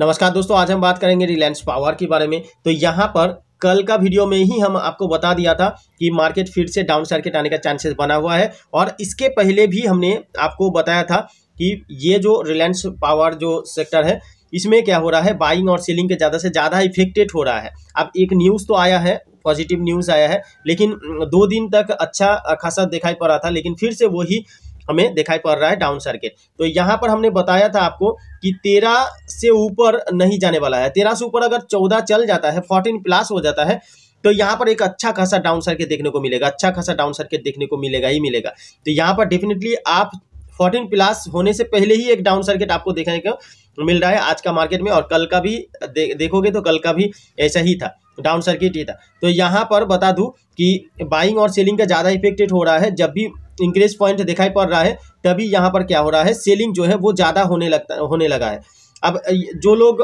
नमस्कार दोस्तों आज हम बात करेंगे रिलायंस पावर के बारे में तो यहाँ पर कल का वीडियो में ही हम आपको बता दिया था कि मार्केट फिर से डाउन सर्किट आने का चांसेस बना हुआ है और इसके पहले भी हमने आपको बताया था कि ये जो रिलायंस पावर जो सेक्टर है इसमें क्या हो रहा है बाइंग और सेलिंग के ज़्यादा से ज़्यादा इफेक्टेड हो रहा है अब एक न्यूज़ तो आया है पॉजिटिव न्यूज़ आया है लेकिन दो दिन तक अच्छा खासा दिखाई पड़ रहा था लेकिन फिर से वही हमें दिखाई पड़ रहा है डाउन सर्किट तो यहाँ पर हमने बताया था आपको कि तेरह से ऊपर नहीं जाने वाला है तेरह से ऊपर अगर चौदह चल जाता है फोर्टीन प्लस हो जाता है तो यहाँ पर एक अच्छा खासा डाउन सर्किट देखने को मिलेगा अच्छा खासा डाउन सर्किट देखने को मिलेगा ही मिलेगा तो यहाँ पर डेफिनेटली आप फोर्टीन प्लस होने से पहले ही एक डाउन सर्किट आपको देखने को मिल रहा है आज का मार्केट में और कल का भी दे, देखोगे तो कल का भी ऐसा ही था डाउन सर्किट ही था तो यहाँ पर बता दूँ कि बाइंग और सेलिंग का ज़्यादा इफेक्टेड हो रहा है जब भी इंक्रीज पॉइंट दिखाई पड़ रहा है तभी यहाँ पर क्या हो रहा है सेलिंग जो है वो ज़्यादा होने लगता होने लगा है अब जो लोग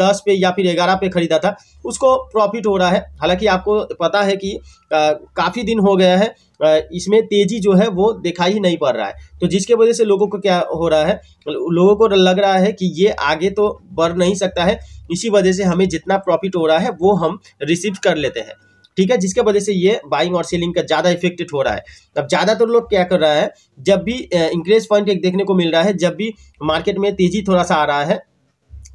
दस पे या फिर ग्यारह पे ख़रीदा था उसको प्रॉफिट हो रहा है हालांकि आपको पता है कि काफ़ी दिन हो गया है इसमें तेज़ी जो है वो दिखाई नहीं पड़ रहा है तो जिसके वजह से लोगों को क्या हो रहा है लोगों को लग रहा है कि ये आगे तो बढ़ नहीं सकता है इसी वजह से हमें जितना प्रॉफिट हो रहा है वो हम रिसीव कर लेते हैं ठीक है जिसके वजह से ये बाइंग और सेलिंग का ज़्यादा इफेक्टेड हो रहा है अब ज़्यादातर लोग क्या कर रहा है जब भी इंक्रेज पॉइंट एक देखने को मिल रहा है जब भी मार्केट में तेज़ी थोड़ा सा आ रहा है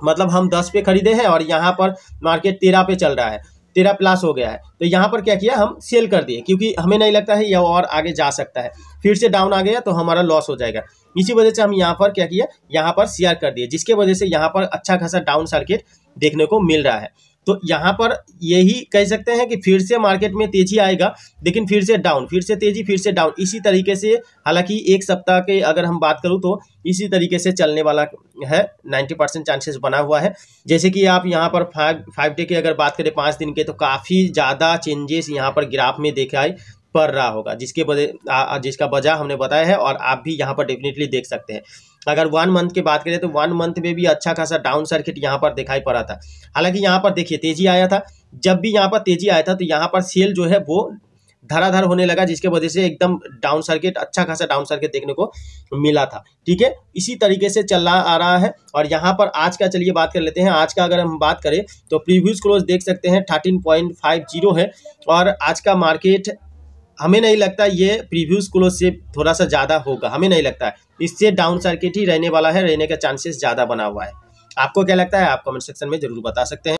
मतलब हम दस पे खरीदे हैं और यहाँ पर मार्केट तेरह पे चल रहा है तेरह प्लस हो गया है तो यहाँ पर क्या किया हम सेल कर दिए क्योंकि हमें नहीं लगता है यह और आगे जा सकता है फिर से डाउन आ गया तो हमारा लॉस हो जाएगा इसी वजह से हम यहाँ पर क्या किया यहाँ पर शेयर कर दिए जिसके वजह से यहाँ पर अच्छा खासा डाउन सर्किट देखने को मिल रहा है तो यहाँ पर यही कह सकते हैं कि फिर से मार्केट में तेजी आएगा लेकिन फिर से डाउन फिर से तेजी फिर से डाउन इसी तरीके से हालांकि एक सप्ताह के अगर हम बात करूँ तो इसी तरीके से चलने वाला है 90 परसेंट चांसेस बना हुआ है जैसे कि आप यहाँ पर फाइव फाइव डे की अगर बात करें पाँच दिन के तो काफ़ी ज़्यादा चेंजेस यहाँ पर ग्राफ में है पड़ रहा होगा जिसके बजे जिसका वजह हमने बताया है और आप भी यहाँ पर डेफिनेटली देख सकते हैं अगर वन मंथ की बात करें तो वन मंथ में भी अच्छा खासा डाउन सर्किट यहाँ पर दिखाई पड़ा था हालांकि यहाँ पर देखिए तेजी आया था जब भी यहाँ पर तेजी आया था तो यहाँ पर सेल जो है वो धराधर होने लगा जिसके वजह से एकदम डाउन सर्किट अच्छा खासा डाउन सर्किट देखने को मिला था ठीक है इसी तरीके से चल आ रहा है और यहाँ पर आज का चलिए बात कर लेते हैं आज का अगर हम बात करें तो प्रीव्यूज क्लोज देख सकते हैं थर्टीन पॉइंट फाइव जीरो है और आज का मार्केट हमें नहीं लगता ये प्रीव्यूज क्लोज से थोड़ा सा ज़्यादा होगा हमें नहीं लगता है इससे डाउन सर्किट ही रहने वाला है रहने का चांसेस ज़्यादा बना हुआ है आपको क्या लगता है आप कमेंट सेक्शन में ज़रूर बता सकते हैं